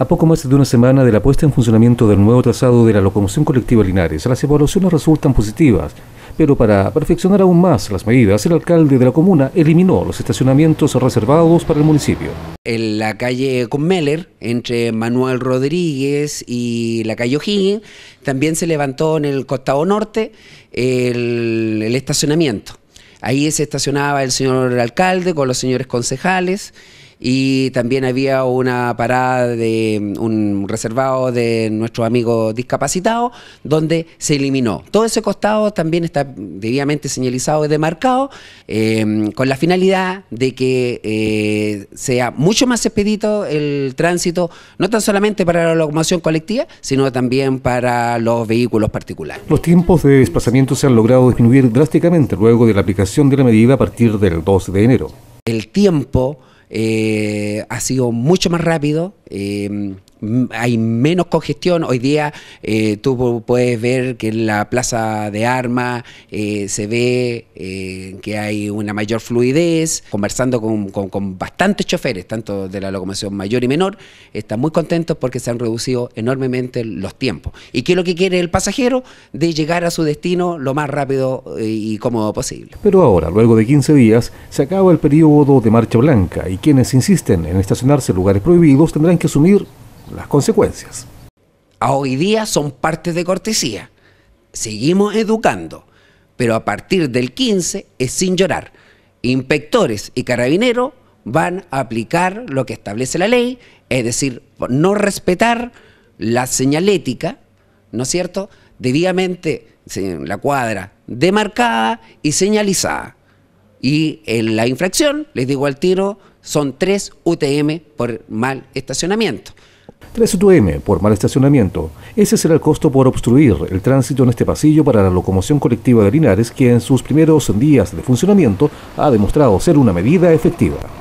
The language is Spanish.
A poco más de una semana de la puesta en funcionamiento del nuevo trazado de la locomoción colectiva Linares, las evaluaciones resultan positivas, pero para perfeccionar aún más las medidas, el alcalde de la comuna eliminó los estacionamientos reservados para el municipio. En la calle Conmeller, entre Manuel Rodríguez y la calle O'Higgins, también se levantó en el costado norte el, el estacionamiento. Ahí se estacionaba el señor alcalde con los señores concejales y también había una parada de mm, un reservado de nuestro amigo discapacitado donde se eliminó. Todo ese costado también está debidamente señalizado y demarcado em, con la finalidad de que eh, sea mucho más expedito el tránsito, no tan solamente para la locomoción colectiva, sino también para los vehículos particulares. Los tiempos de desplazamiento se han logrado disminuir drásticamente luego de la aplicación de la medida a partir del 2 de enero. El tiempo eh, ha sido mucho más rápido, Em, hay menos congestión. Hoy día eh, tú puedes ver que en la plaza de armas eh, se ve eh, que hay una mayor fluidez. Conversando con, bastantes choferes, tanto de la locomoción mayor y menor, están muy contentos porque se han reducido enormemente los tiempos. ¿Y qué es lo que quiere el pasajero? De llegar a su destino lo más rápido y cómodo posible. Pero ahora, luego de 15 días, se acaba el periodo de marcha blanca y quienes insisten en estacionarse en lugares prohibidos tendrán que asumir las consecuencias. A hoy día son partes de cortesía. Seguimos educando, pero a partir del 15 es sin llorar. Inspectores y carabineros van a aplicar lo que establece la ley, es decir, no respetar la señalética, ¿no es cierto?, debidamente la cuadra demarcada y señalizada. Y en eh, la infracción, les digo al tiro, son 3 UTM por mal estacionamiento. 3 UTM por mal estacionamiento. Ese será el costo por obstruir el tránsito en este pasillo para la locomoción colectiva de Linares, que en sus primeros días de funcionamiento ha demostrado ser una medida efectiva.